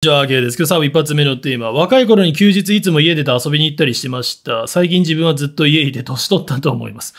じゃあ、ゲーですけど、さあ、一発目のテーマ。若い頃に休日いつも家出て遊びに行ったりしてました。最近自分はずっと家いて年取ったと思います。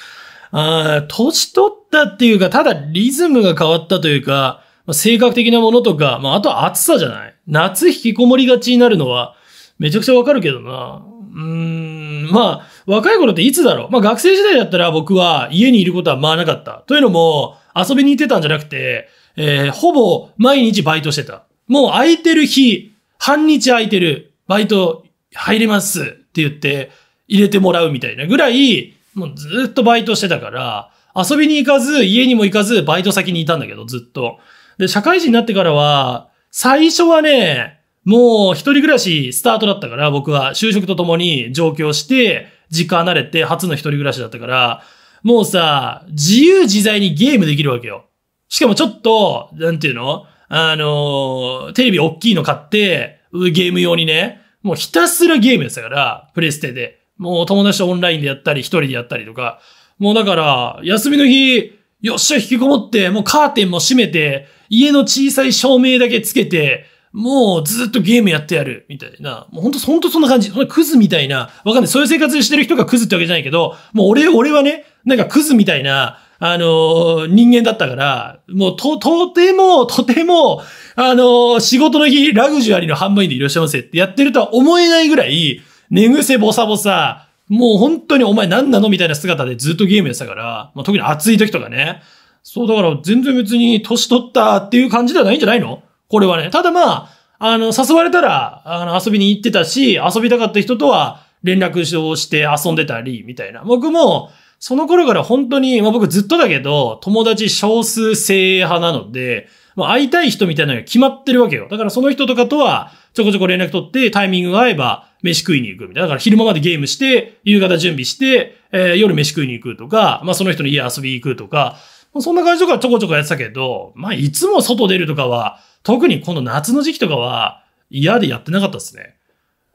あ年取ったっていうか、ただリズムが変わったというか、まあ、性格的なものとか、まあ、あとは暑さじゃない夏引きこもりがちになるのは、めちゃくちゃわかるけどな。うーん、まあ、若い頃っていつだろう。まあ、学生時代だったら僕は家にいることはまあなかった。というのも、遊びに行ってたんじゃなくて、えー、ほぼ毎日バイトしてた。もう空いてる日、半日空いてる、バイト入れますって言って入れてもらうみたいなぐらい、もうずっとバイトしてたから、遊びに行かず、家にも行かず、バイト先にいたんだけど、ずっと。で、社会人になってからは、最初はね、もう一人暮らしスタートだったから、僕は就職とともに上京して、実家離れて初の一人暮らしだったから、もうさ、自由自在にゲームできるわけよ。しかもちょっと、なんていうのあの、テレビ大きいの買って、ゲーム用にね、もうひたすらゲームでしたから、プレステで。もう友達とオンラインでやったり、一人でやったりとか。もうだから、休みの日、よっしゃ引きこもって、もうカーテンも閉めて、家の小さい照明だけつけて、もうずっとゲームやってやる、みたいな。もうほんと、ほんとそんな感じ。そんなクズみたいな。わかんない。そういう生活してる人がクズってわけじゃないけど、もう俺、俺はね、なんかクズみたいな、あの、人間だったから、もうと、とても、とても、あの、仕事の日、ラグジュアリーの販売でいらっしゃいませってやってるとは思えないぐらい、寝癖ボサボサ、もう本当にお前何なのみたいな姿でずっとゲームやってたから、まあ、特に暑い時とかね。そう、だから全然別に年取ったっていう感じではないんじゃないのこれはね。ただまあ、あの、誘われたら、あの、遊びに行ってたし、遊びたかった人とは連絡をして遊んでたり、みたいな。僕も、その頃から本当に、まあ僕ずっとだけど、友達少数精鋭派なので、まあ会いたい人みたいなのが決まってるわけよ。だからその人とかとは、ちょこちょこ連絡取って、タイミングが合えば、飯食いに行くみたいな。だから昼間までゲームして、夕方準備して、えー、夜飯食いに行くとか、まあその人の家遊びに行くとか、そんな感じとかちょこちょこやってたけど、まあいつも外出るとかは、特にこの夏の時期とかは嫌でやってなかったですね。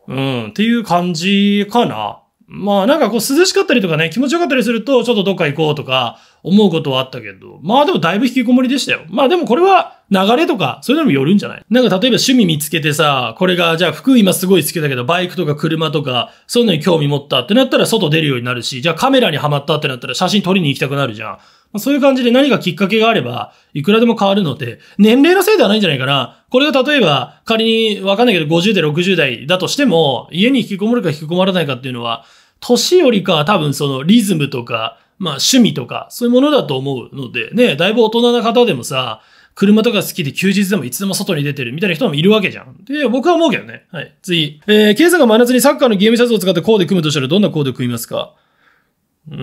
うん、っていう感じかな。まあなんかこう涼しかったりとかね、気持ちよかったりすると、ちょっとどっか行こうとか思うことはあったけど、まあでもだいぶ引きこもりでしたよ。まあでもこれは流れとか、そういうのもよるんじゃないなんか例えば趣味見つけてさ、これがじゃあ服今すごい好きだけど、バイクとか車とか、そういうのに興味持ったってなったら外出るようになるし、じゃあカメラにはまったってなったら写真撮りに行きたくなるじゃん。そういう感じで何かきっかけがあれば、いくらでも変わるので、年齢のせいではないんじゃないかな。これが例えば、仮にわかんないけど50代、60代だとしても、家に引きこもるか引きこもらないかっていうのは、年よりかは多分そのリズムとか、まあ趣味とか、そういうものだと思うので、ね、だいぶ大人な方でもさ、車とか好きで休日でもいつでも外に出てるみたいな人もいるわけじゃん。で、僕は思うけどね。はい。次。えー、ケイさんが真夏にサッカーのゲームシャツを使ってコーデ組むとしたらどんなコーデ組みますかうー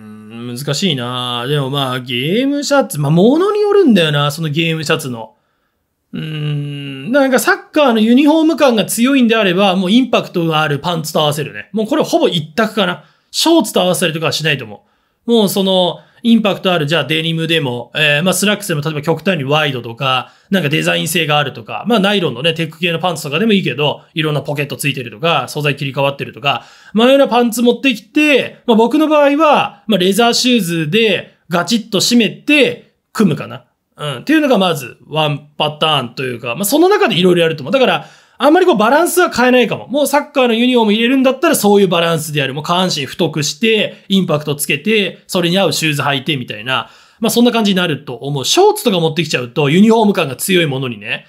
ん。難しいなでもまあ、ゲームシャツ、まあ、ものによるんだよな、そのゲームシャツの。うーん、なんかサッカーのユニフォーム感が強いんであれば、もうインパクトがあるパンツと合わせるね。もうこれほぼ一択かな。ショーツと合わせるとかはしないと思う。もうその、インパクトある、じゃあデニムでも、えー、まあスラックスでも例えば極端にワイドとか、なんかデザイン性があるとか、まあナイロンのね、テック系のパンツとかでもいいけど、いろんなポケットついてるとか、素材切り替わってるとか、まあようなパンツ持ってきて、まあ僕の場合は、まあレザーシューズでガチッと締めて、組むかな。うん。っていうのがまず、ワンパターンというか、まあその中でいろいろやると思う。だから、あんまりこうバランスは変えないかも。もうサッカーのユニフォーム入れるんだったらそういうバランスである。もう下半身太くして、インパクトつけて、それに合うシューズ履いてみたいな。まあそんな感じになると思う。ショーツとか持ってきちゃうとユニフォーム感が強いものにね。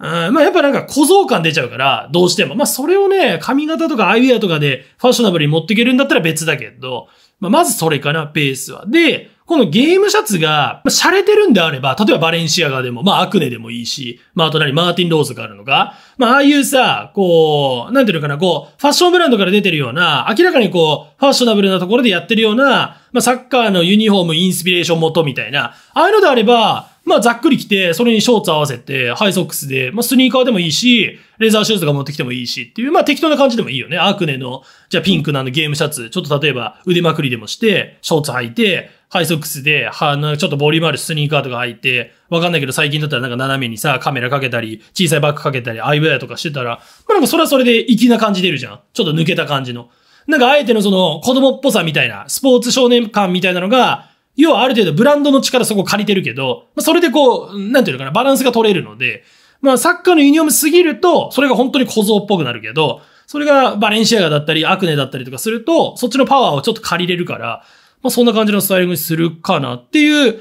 うん、まあやっぱなんか小僧感出ちゃうから、どうしても。まあそれをね、髪型とかアイディアとかでファッショナブルに持っていけるんだったら別だけど、まあまずそれかな、ベースは。で、このゲームシャツが、まあ、洒落てるんであれば、例えばバレンシアガでも、まあ、アクネでもいいし、まあ、あと何、マーティン・ローズがあるのか、まあ、ああいうさ、こう、なんていうのかな、こう、ファッションブランドから出てるような、明らかにこう、ファッショナブルなところでやってるような、まあ、サッカーのユニフォーム、インスピレーション元みたいな、ああいうのであれば、まあ、ざっくり着て、それにショーツ合わせて、ハイソックスで、まあ、スニーカーでもいいし、レーザーシューズとか持ってきてもいいしっていう、まあ、適当な感じでもいいよね。アークネの、じゃあピンクなのゲームシャツ、ちょっと例えば腕まくりでもして、ショーツ履いて、ハイソックスで、は、なちょっとボリュームあるスニーカーとか履いて、わかんないけど最近だったらなんか斜めにさ、カメラかけたり、小さいバッグかけたり、アイウェアとかしてたら、まあ、なんかそれはそれで粋な感じ出るじゃん。ちょっと抜けた感じの。なんかあえてのその子供っぽさみたいな、スポーツ少年感みたいなのが、要はある程度ブランドの力そこ借りてるけど、まあ、それでこう、なんていうのかな、バランスが取れるので、まあサッカーのユニオームすぎると、それが本当に小僧っぽくなるけど、それがバレンシアガだったり、アクネだったりとかすると、そっちのパワーをちょっと借りれるから、まあ、そんな感じのスタイリングにするかなっていう、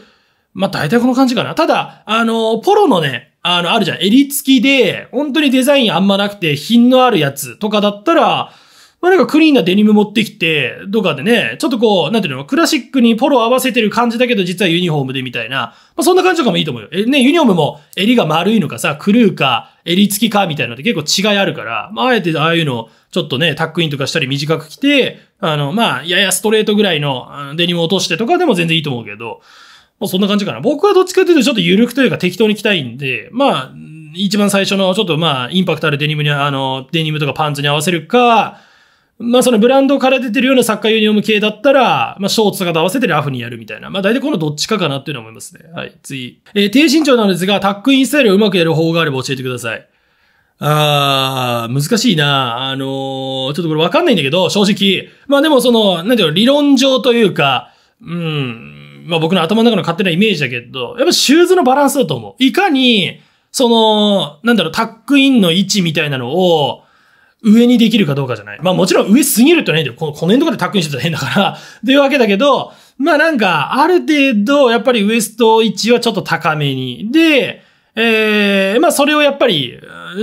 まあ、大体この感じかな。ただ、あの、ポロのね、あの、あるじゃん。襟付きで、本当にデザインあんまなくて、品のあるやつとかだったら、まあ、なんかクリーンなデニム持ってきて、とかでね、ちょっとこう、なんていうの、クラシックにポロ合わせてる感じだけど、実はユニフォームでみたいな。まあ、そんな感じとかもいいと思うよ。え、ね、ユニフォームも襟が丸いのかさ、クルーか、襟付きかみたいなのって結構違いあるから、まあ、あえてああいうの、ちょっとね、タックインとかしたり短く着て、あの、まあ、ややストレートぐらいのデニム落としてとかでも全然いいと思うけど、まあ、そんな感じかな。僕はどっちかというとちょっと緩くというか適当に着たいんで、まあ、一番最初のちょっとまあ、インパクトあるデニムに、あの、デニムとかパンツに合わせるか、まあそのブランドから出てるようなサッカーユニオーム系だったら、まあショーツとかと合わせてラフにやるみたいな。まあ大体このどっちかかなっていうのは思いますね。はい、次。えー、低身長なんですが、タックインスタイルをうまくやる方法があれば教えてください。あー、難しいなあのー、ちょっとこれわかんないんだけど、正直。まあでもその、なんていうの、理論上というか、うん、まあ僕の頭の中の勝手なイメージだけど、やっぱシューズのバランスだと思う。いかに、その、なんだろう、タックインの位置みたいなのを、上にできるかどうかじゃない。まあもちろん上すぎるとね、この、この辺とかでタックインしてたら変だからと いうわけだけど、まあなんか、ある程度、やっぱりウエスト位置はちょっと高めに。で、ええー、まあそれをやっぱり、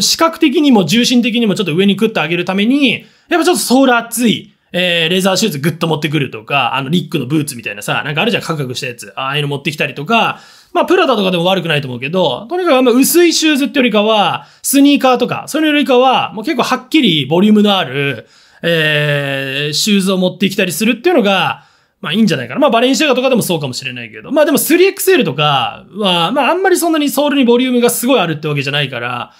視覚的にも重心的にもちょっと上に食ってあげるために、やっぱちょっとソール熱い、えー、レーザーシューズグッと持ってくるとか、あの、リックのブーツみたいなさ、なんかあるじゃん、カクカクしたやつ。ああいうの持ってきたりとか、まあ、プラダとかでも悪くないと思うけど、とにかくあんま薄いシューズってよりかは、スニーカーとか、それよりかは、もう結構はっきりボリュームのある、えー、シューズを持ってきたりするっていうのが、まあいいんじゃないかな。まあバレンシアガとかでもそうかもしれないけど。まあでも 3XL とかは、まああんまりそんなにソールにボリュームがすごいあるってわけじゃないから、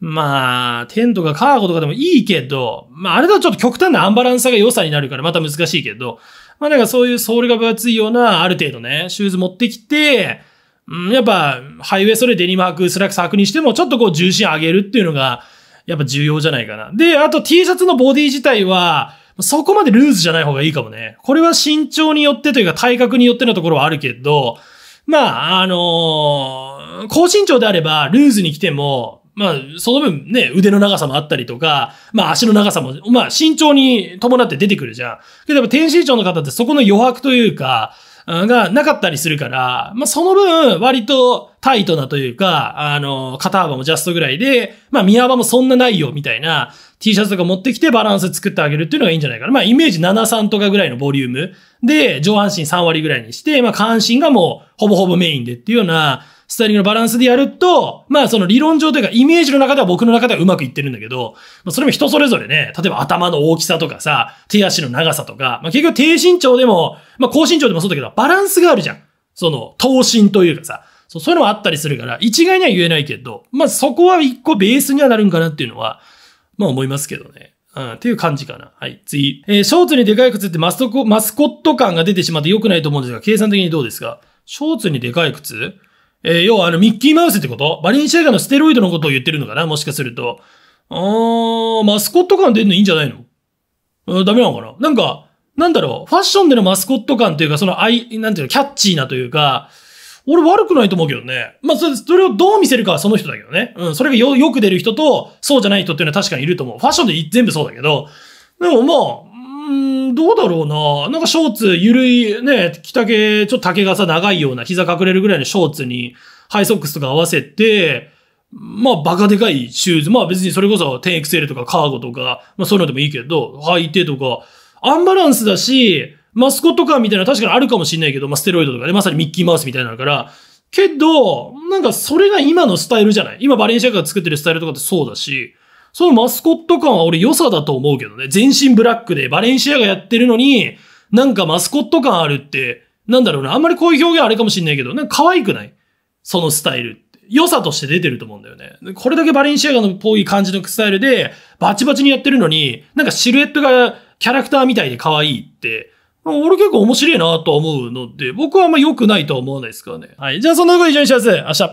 まあ、テンとかカーゴとかでもいいけど、まああれだとちょっと極端なアンバランスさが良さになるからまた難しいけど、まあなんかそういうソールが分厚いようなある程度ね、シューズ持ってきて、うん、やっぱ、ハイウェイそれデニム履く、スラックス履くにしても、ちょっとこう重心上げるっていうのが、やっぱ重要じゃないかな。で、あと T シャツのボディ自体は、そこまでルーズじゃない方がいいかもね。これは身長によってというか体格によってのところはあるけど、まあ、あのー、高身長であれば、ルーズに来ても、まあ、その分ね、腕の長さもあったりとか、まあ足の長さも、まあ身長に伴って出てくるじゃん。けどやっぱ天身長の方ってそこの余白というか、がなかったりするから、まあ、その分、割とタイトなというか、あの、肩幅もジャストぐらいで、まあ、身幅もそんなないよ、みたいな T シャツとか持ってきてバランス作ってあげるっていうのがいいんじゃないかな。まあ、イメージ73とかぐらいのボリュームで、上半身3割ぐらいにして、まあ、関心がもう、ほぼほぼメインでっていうような、スタイリングのバランスでやると、まあその理論上というかイメージの中では僕の中ではうまくいってるんだけど、まあそれも人それぞれね、例えば頭の大きさとかさ、手足の長さとか、まあ結局低身長でも、まあ高身長でもそうだけど、バランスがあるじゃん。その、等身というかさ、そう、いうのもあったりするから、一概には言えないけど、まあそこは一個ベースにはなるんかなっていうのは、まあ思いますけどね。うん、っていう感じかな。はい、次。えー、ショーツにでかい靴ってマスコット感が出てしまって良くないと思うんですが、計算的にどうですかショーツにでかい靴えー、要はあの、ミッキーマウスってことバリンシアガのステロイドのことを言ってるのかなもしかすると。あー、マスコット感出るのいいんじゃないのうん、ダメなのかななんか、なんだろう、ファッションでのマスコット感というか、その、愛、なんていうの、キャッチーなというか、俺悪くないと思うけどね。まあ、それ、それをどう見せるかはその人だけどね。うん、それがよ、よく出る人と、そうじゃない人っていうのは確かにいると思う。ファッションで全部そうだけど、でもまあ、ん、どうだろうな。なんかショーツ、ゆるい、ね、着丈、ちょっと丈がさ、長いような、膝隠れるぐらいのショーツに、ハイソックスとか合わせて、まあ、バカでかいシューズ。まあ別にそれこそ 10XL とかカーゴとか、まあそういうのでもいいけど、履いてとか、アンバランスだし、マスコットカーみたいな確かにあるかもしんないけど、まあステロイドとかで、まさにミッキーマウスみたいなのから、けど、なんかそれが今のスタイルじゃない今バレンシアガが作ってるスタイルとかってそうだし、そのマスコット感は俺良さだと思うけどね。全身ブラックでバレンシアがやってるのに、なんかマスコット感あるって、なんだろうな。あんまりこういう表現あれかもしんないけど、なんか可愛くないそのスタイルって。良さとして出てると思うんだよね。これだけバレンシアガのっぽい感じのスタイルで、バチバチにやってるのに、なんかシルエットがキャラクターみたいで可愛いって、俺結構面白いなと思うので、僕はあんま良くないとは思わないですからね。はい。じゃあそんなと以上にします。明日。